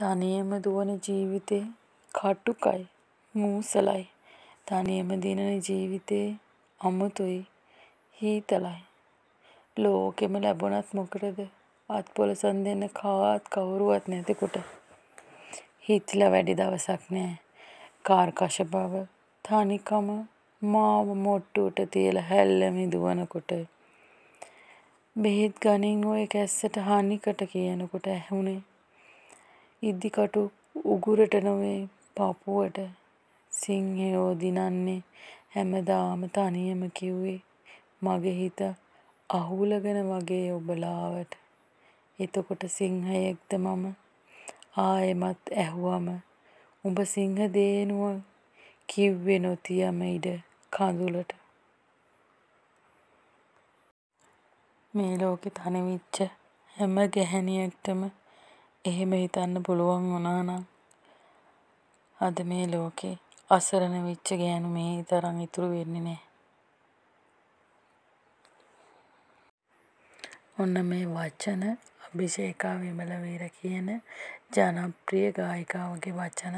තනියම දුවන ජීවිතේ කටුකයි මූසලයි. තනියම දිනන ජීවිතේ අමුතුයි හීතලයි. ලෝකෙම ලැබුණත් මොකටද අත්පොලසන් දෙන්න කාත් කවුරුවත් නැතිකොට. හිතිල වැඩි දවසක් නෑ. කාර්කශ බව තනිකම මාව මොට්ටුවට තියලා හැල්ලෙමින් දුවනකොට බෙහෙත් ගනින් ඔය කැස්සට හනිකට කියනකොට ඇහුනේ ඉදිකටු උගුරට නොවේ පපුවට සිංහයෝ දිනන්නේ හැමදාම තනියම කිව්වේ මගෙ හිත අහුලගෙන වගේ ඔබලාවට. එතකොට සිංහයෙක්ද මම. ආයෙමත් ඇහුවම උඹ සිංහ දේනුවං කිව්වෙ නොතියම ඉඩ කඳුලට. මේ ලෝකෙ තනි වෙච්ච හැම ගැහැනියෙක්ටම එහෙම හිතන්න පුළුවන් වුණා නම් අද මේ ලෝකේ අසරණ වෙච්ච ගෑනු මේ තරම් ඉතුරු වෙන්නේ නැහැ. ඔන්න මේ වචන අභිෂේකා විමලවීර කියන ජනප්‍රිය ගායිකාවගේ වචන